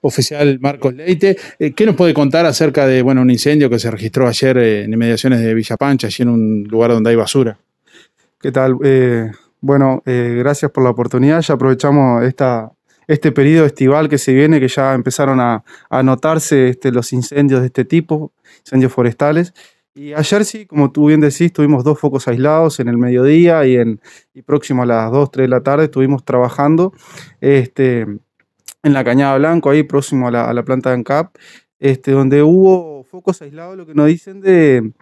oficial Marcos Leite. Eh, ¿Qué nos puede contar acerca de bueno, un incendio que se registró ayer eh, en inmediaciones de Villa Pancha, allí en un lugar donde hay basura? ¿Qué tal? Eh, bueno, gracias por la oportunidad. Ya aprovechamos esta, este periodo estival que se viene, que ya empezaron a, a notarse este, los incendios de este tipo, incendios forestales. Y ayer sí, como tú bien decís, tuvimos dos focos aislados en el mediodía y, en, próximo a las 2, 3 de la tarde estuvimos trabajando. Este, en la Cañada Blanco, ahí próximo a la, planta de ANCAP, este, donde hubo focos aislados, lo que nos dicen de,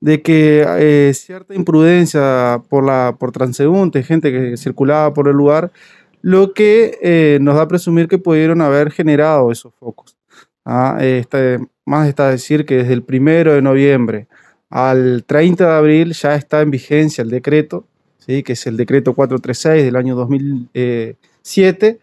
de que eh, cierta imprudencia por, la, por transeúntes, gente que circulaba por el lugar, lo que eh, nos da a presumir que pudieron haber generado esos focos. Ah, este, más está decir que desde el primero de noviembre al 30 de abril ya está en vigencia el decreto, ¿sí? que es el decreto 436 del año 2007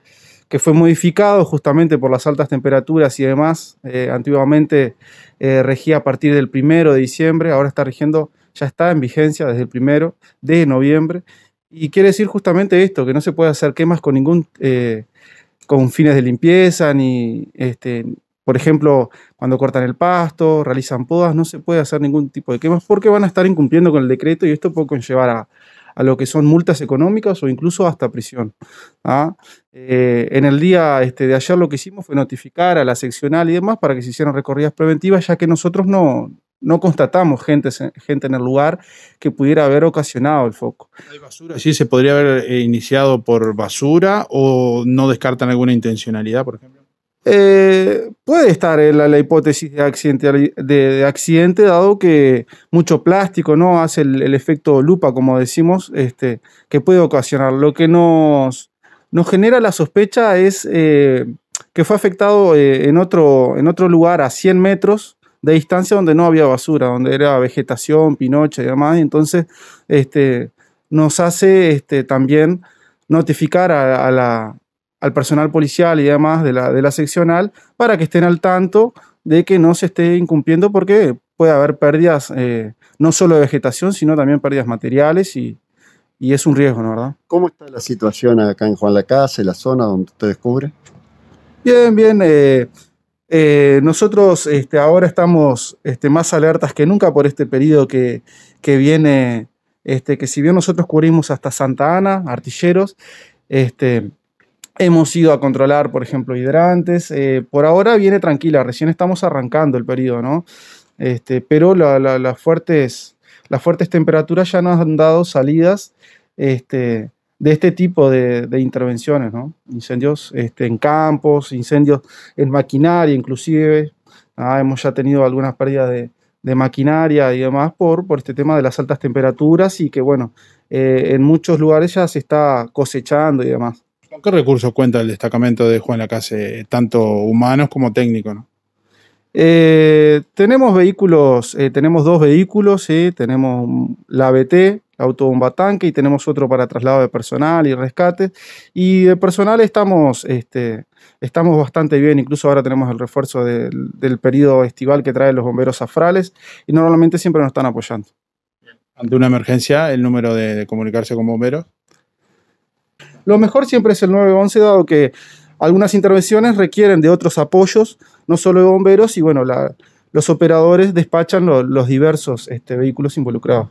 que fue modificado justamente por las altas temperaturas y demás. Eh, antiguamente eh, regía a partir del primero de diciembre, ahora está regiendo, ya está en vigencia desde el primero de noviembre. Y quiere decir justamente esto, que no se puede hacer quemas con ningún, eh, con fines de limpieza, ni, este, por ejemplo, cuando cortan el pasto, realizan podas, no se puede hacer ningún tipo de quemas porque van a estar incumpliendo con el decreto y esto puede conllevar a a lo que son multas económicas o incluso hasta prisión. ¿ah? Eh, en el día este, de ayer lo que hicimos fue notificar a la seccional y demás para que se hicieran recorridas preventivas, ya que nosotros no, no constatamos gente, gente en el lugar que pudiera haber ocasionado el foco. ¿Hay basura? ¿Sí se podría haber eh, iniciado por basura o no descartan alguna intencionalidad, por ejemplo? Eh, puede estar eh, la, la hipótesis de accidente, dado que mucho plástico ¿no? hace el, efecto lupa, como decimos, este, que puede ocasionar. Lo que nos, nos genera la sospecha es eh, que fue afectado en, otro, en otro lugar a 100 metros de distancia donde no había basura, donde era vegetación, pinoche y demás. Entonces, este, nos hace este, también notificar a, la, al personal policial y demás de la, de la seccional para que estén al tanto de que no se esté incumpliendo porque puede haber pérdidas eh, no solo de vegetación, sino también pérdidas materiales y, es un riesgo, ¿no verdad? ¿Cómo está la situación acá en Juan la Casa, en la zona donde usted descubre? Bien, bien. Eh, eh, nosotros este, ahora estamos este, más alertas que nunca por este periodo que, viene, este, que si bien nosotros cubrimos hasta Santa Ana, artilleros, este, Hemos ido a controlar, por ejemplo, hidrantes. Eh, por ahora viene tranquila, recién estamos arrancando el periodo, ¿no? Este, pero las, fuertes, las fuertes temperaturas ya nos han dado salidas este, de este tipo de, intervenciones, ¿no? Incendios este, en campos, incendios en maquinaria, inclusive. Ah, hemos ya tenido algunas pérdidas de, maquinaria y demás por, este tema de las altas temperaturas y que, bueno, eh, en muchos lugares ya se está cosechando y demás qué recursos cuenta el destacamento de Juan Lacase, tanto humanos como técnicos? Eh, tenemos vehículos, eh, tenemos dos vehículos, tenemos la BT, autobomba tanque, y tenemos otro para traslado de personal y rescate. Y de personal estamos, este, estamos bastante bien, incluso ahora tenemos el refuerzo del, del periodo estival que traen los bomberos afrales, y normalmente siempre nos están apoyando. Ante una emergencia, el número de comunicarse con bomberos. Lo mejor siempre es el 911, dado que algunas intervenciones requieren de otros apoyos, no solo de bomberos, y bueno, los operadores despachan los diversos este, vehículos involucrados.